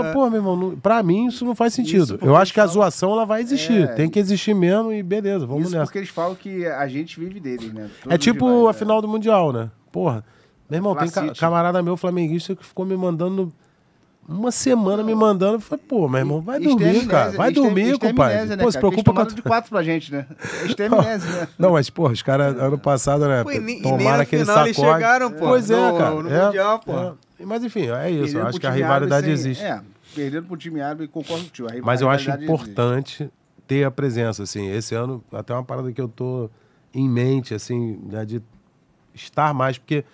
é. pô, meu irmão, não, pra mim isso não faz sentido. Eu acho que a zoação ela vai existir. É, tem que existir mesmo e beleza, vamos isso nessa. porque eles falam que a gente vive deles, né? é tipo demais, a né? final do Mundial, né? Porra. Meu irmão, Flacite. tem ca camarada meu flamenguista que ficou me mandando uma semana me mandando. Eu falei, pô, meu irmão, vai dormir, cara. Vai dormir, compadre. Né, pô, se preocupa com. de quatro pra gente, né? É Exterminese, né? Não, mas, pô, os caras, ano passado, né? Pô, tomaram aquele aquele sacode. Eles chegaram, pô. Pois é, no, cara. No é, mundial, pô. É. Mas, enfim, é isso. eu Acho que a rivalidade sem... existe. É, perdendo pro time árabe, concordo com o Mas eu acho importante existe. ter a presença, assim. Esse ano, até uma parada que eu tô em mente, assim, né, de estar mais, porque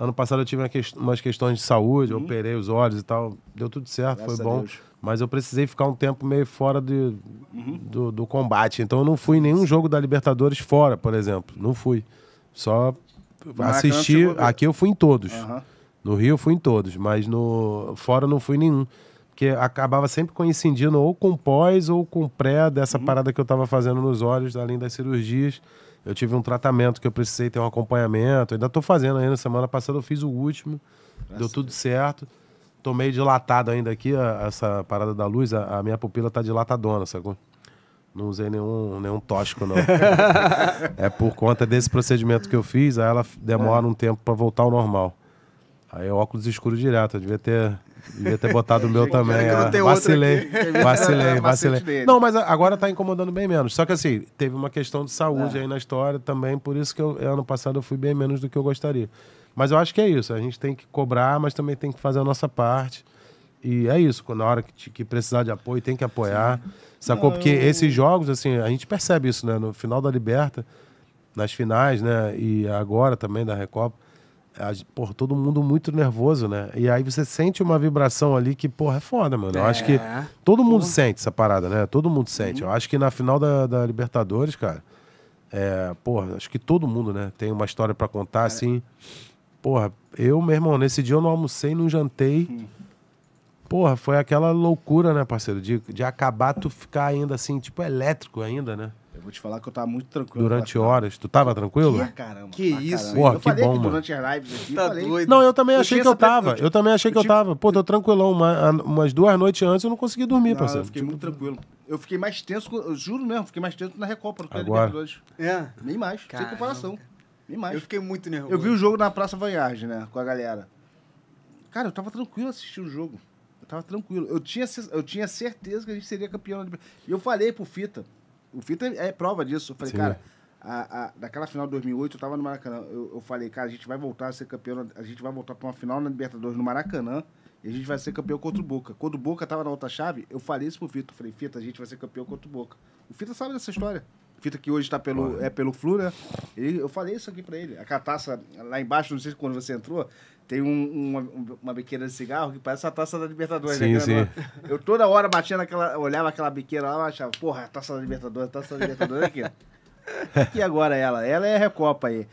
Ano passado eu tive umas questões de saúde, uhum. operei os olhos e tal. Deu tudo certo, Graças foi bom. Mas eu precisei ficar um tempo meio fora de, uhum. do, do, combate. Então eu não fui em nenhum jogo da Libertadores fora, por exemplo. Não fui. Só assisti. Aqui eu fui em todos. Uhum. No Rio eu fui em todos, mas no fora não fui em nenhum. Porque acabava sempre coincidindo ou com pós ou com pré dessa uhum. parada que eu estava fazendo nos olhos, além das cirurgias. Eu tive um tratamento que eu precisei ter um acompanhamento. ainda estou fazendo ainda. Semana passada eu fiz o último. Graças deu tudo certo. Tô meio dilatado ainda aqui, a, essa parada da luz. A, a minha pupila tá dilatadona, sacou? Não usei nenhum, nenhum tóxico, não. é por conta desse procedimento que eu fiz, aí ela demora é. um tempo para voltar ao normal. Aí é óculos escuro direto. Eu devia ter Devia ter botado o meu também. É. Vacilei, vacilei, vacilei, vacilei. Não, mas agora tá incomodando bem menos. Só que assim, teve uma questão de saúde é. aí na história também, por isso que eu, é, ano passado eu fui bem menos do que eu gostaria. Mas eu acho que é isso. A gente tem que cobrar, mas também tem que fazer a nossa parte. E é isso. Na hora que, que precisar de apoio, tem que apoiar. Sim. Sacou? Não, Porque esses jogos, assim, a gente percebe isso, né? No final da Liberta, nas finais, né? E agora também da Recopa por todo mundo muito nervoso, né? E aí você sente uma vibração ali que, porra, é foda, mano. É. Eu acho que é. todo mundo porra. sente essa parada, né? Todo mundo sente. Uhum. Eu acho que na final da, da Libertadores, cara, é, porra, acho que todo mundo, né? Tem uma história para contar, assim. Porra, eu, meu irmão, nesse dia eu não almocei, não jantei. Uhum. Porra, foi aquela loucura, né, parceiro? De, de acabar tu ficar ainda assim, tipo, elétrico ainda, né? Eu vou te falar que eu tava muito tranquilo. Durante horas, tu tava tranquilo? Que, caramba. Que isso? Porra, eu que falei bom, que durante as lives aqui, tá falei... doido. Não, eu também eu achei que eu tava. Eu, eu também achei eu que eu tava. Pô, tô tranquilão. Uma, umas duas noites antes eu não consegui dormir, não, parceiro. Eu fiquei muito tipo, tranquilo. Eu fiquei mais tenso, eu juro mesmo, fiquei mais tenso na Recopa, no Libertadores. É. Nem mais, caramba. sem comparação. Nem mais. Eu fiquei muito nervoso. Eu vi o jogo na Praça Vanhage, né, com a galera. Cara, eu tava tranquilo assistindo o jogo. Eu tava tranquilo. Eu tinha, eu tinha certeza que a gente seria campeão. E eu falei pro Fita, o Fita é prova disso. Eu falei, Sim. cara, a, a, daquela final de 2008, eu tava no Maracanã. Eu, eu, falei, cara, a gente vai voltar a ser campeão, a gente vai voltar para uma final na Libertadores no Maracanã e a gente vai ser campeão contra o Boca. Quando o Boca tava na outra chave, eu falei isso pro Vitor. Falei, Fita, a gente vai ser campeão contra o Boca. O Fita sabe dessa história fita que hoje tá pelo, é pelo Flu, né? E eu falei isso aqui para ele. A cataça lá embaixo, não sei se quando você entrou, tem um, uma, uma biqueira de cigarro que parece a taça da Libertadores. Né, sim, né? sim. Eu toda hora batia naquela, olhava aquela biqueira lá e achava, porra, taça da Libertadores, taça da Libertadores aqui. e agora ela? Ela é a Recopa aí.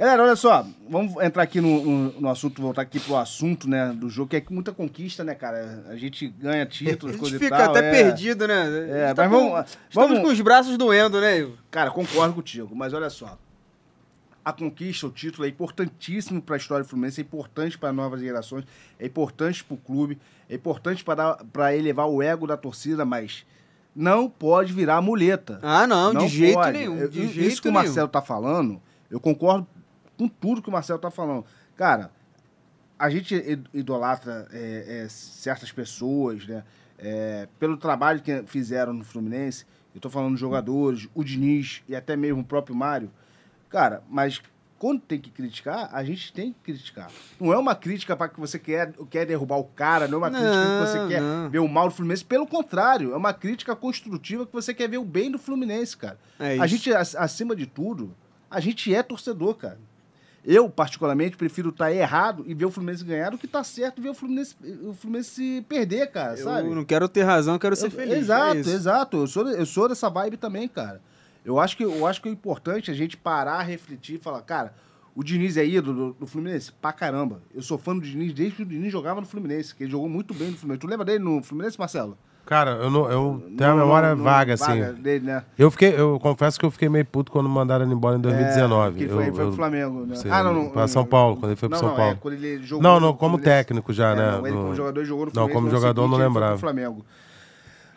Galera, olha só, vamos entrar aqui no, no, no, assunto, voltar aqui pro assunto, né, do jogo, que é muita conquista, né, cara? A gente ganha títulos, coisa e tal. A gente fica até é... perdido, né? É, tá mas com, vamos, Estamos com os braços doendo, né, Ivo? Cara, concordo contigo, mas olha só. A conquista, o título é importantíssimo para a história do Fluminense, é importante para novas gerações, é importante para o clube, é importante para elevar o ego da torcida, mas não pode virar muleta. Ah, não, não de pode. jeito nenhum. De Isso jeito que o Marcelo nenhum. tá falando, eu concordo com tudo que o Marcelo tá falando. Cara, a gente idolatra é, é, certas pessoas, né? É, pelo trabalho que fizeram no Fluminense, eu tô falando jogadores, o Diniz e até mesmo o próprio Mário. Cara, mas quando tem que criticar, a gente tem que criticar. Não é uma crítica para que você quer, quer derrubar o cara, não é uma não, crítica que você quer não. ver o mal do Fluminense. Pelo contrário, é uma crítica construtiva que você quer ver o bem do Fluminense, cara. É a gente, acima de tudo, a gente é torcedor, cara. Eu, particularmente, prefiro estar tá errado e ver o Fluminense ganhar do que estar tá certo e ver o Fluminense, o Fluminense perder, cara, eu sabe? Eu não quero ter razão, quero ser eu, feliz. É exato, é exato. Eu sou, eu sou dessa vibe também, cara. Eu acho, que, eu acho que é importante a gente parar, refletir e falar, cara, o Diniz é ídolo do, do, Fluminense? Pra caramba. Eu sou fã do Diniz desde que o Diniz jogava no Fluminense, que ele jogou muito bem no Fluminense. Tu lembra dele no Fluminense, Marcelo? Cara, eu, não, eu tenho a memória não, vaga, não, assim. Vaga dele, né? Eu fiquei, eu confesso que eu fiquei meio puto quando mandaram ele embora em 2019. É, que foi, eu, foi pro Flamengo, né? Sei, ah, não, não. Pra São Paulo, quando ele foi pro São é, Paulo. É, quando ele jogou, não, não, como técnico já, é, né? Não, ele como jogador jogou no Não, como jogador seguinte, não lembrava. Flamengo.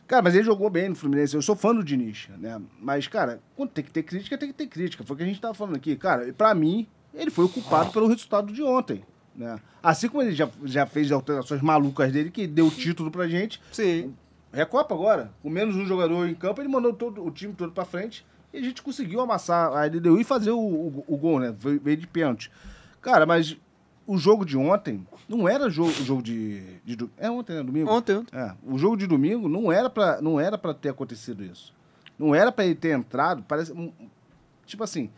Cara, mas ele jogou bem no Fluminense. Eu sou fã do Diniz, né? Mas, cara, quando tem que ter crítica, tem que ter crítica. Foi o que a gente tava falando aqui. Cara, pra mim, ele foi o culpado pelo resultado de ontem. Né? Assim como ele já, já fez alterações malucas dele, que deu título pra gente. Sim é Copa agora. Com menos um jogador em campo, ele mandou todo, o time todo pra frente e a gente conseguiu amassar a LDU e fazer o, o, o gol, né? Veio de pênalti. Cara, mas o jogo de ontem não era jogo, jogo de, de, É ontem, né? Domingo? Ontem, ontem. É, o jogo de domingo não era pra, não era pra ter acontecido isso. Não era pra ele ter entrado. Parece. Tipo assim,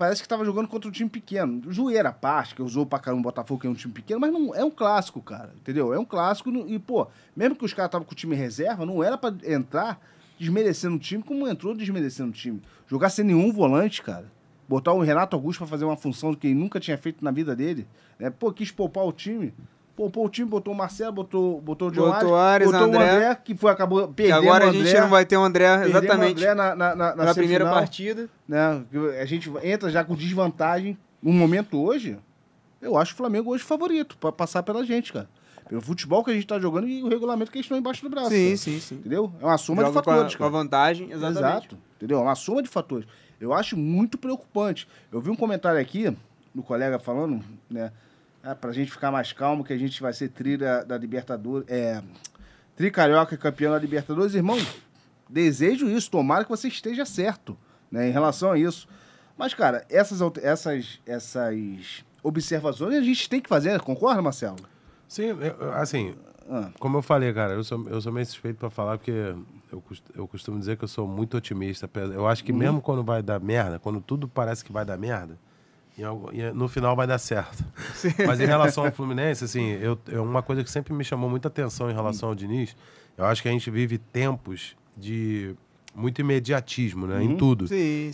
parece que estava jogando contra um time pequeno. Joeira à parte, que usou pra caramba o Botafogo, que é um time pequeno, mas não é um clássico, cara. Entendeu? É um clássico e, pô, mesmo que os caras estavam com o time reserva, não era para entrar desmerecendo o time como entrou desmerecendo o time. Jogar sem nenhum volante, cara. Botar o Renato Augusto para fazer uma função que ele nunca tinha feito na vida dele. Né? Pô, quis poupar o time poupou o time, botou o Marcelo, botou, botou o Diogo botou, Ares, botou André, o André, que foi, acabou perdendo agora a gente não vai ter o André, exatamente. O André na, na, na, na, na primeira partida. Né? A gente entra já com desvantagem. No momento hoje, eu acho o Flamengo hoje favorito para passar pela gente, cara. Pelo futebol que a gente está jogando e o regulamento que a gente está embaixo do braço. Sim, cara. sim, sim. Entendeu? É uma soma Joga de fatores, com a, cara. Com a vantagem, exatamente. Exato. Entendeu? É uma soma de fatores. Eu acho muito preocupante. Eu vi um comentário aqui, do colega falando, né? né, para a gente ficar mais calmo, que a gente vai ser trilha da Libertadores, é, tricarioca campeão da Libertadores. Irmão, desejo isso, tomara que você esteja certo né, em relação a isso. Mas, cara, essas, essas, essas observações a gente tem que fazer, concorda, Marcelo? Sim, assim, ah. como eu falei, cara, eu sou, eu sou meio suspeito para falar, porque eu, eu costumo dizer que eu sou muito otimista. Eu acho que uhum. mesmo quando vai dar merda, quando tudo parece que vai dar merda, é, no final vai dar certo. Sim. Mas em relação ao Fluminense, assim, eu, eu, é uma coisa que sempre me chamou muita atenção em relação ao Diniz, eu acho que a gente vive tempos de muito imediatismo, né? Em uhum. tudo. Sim.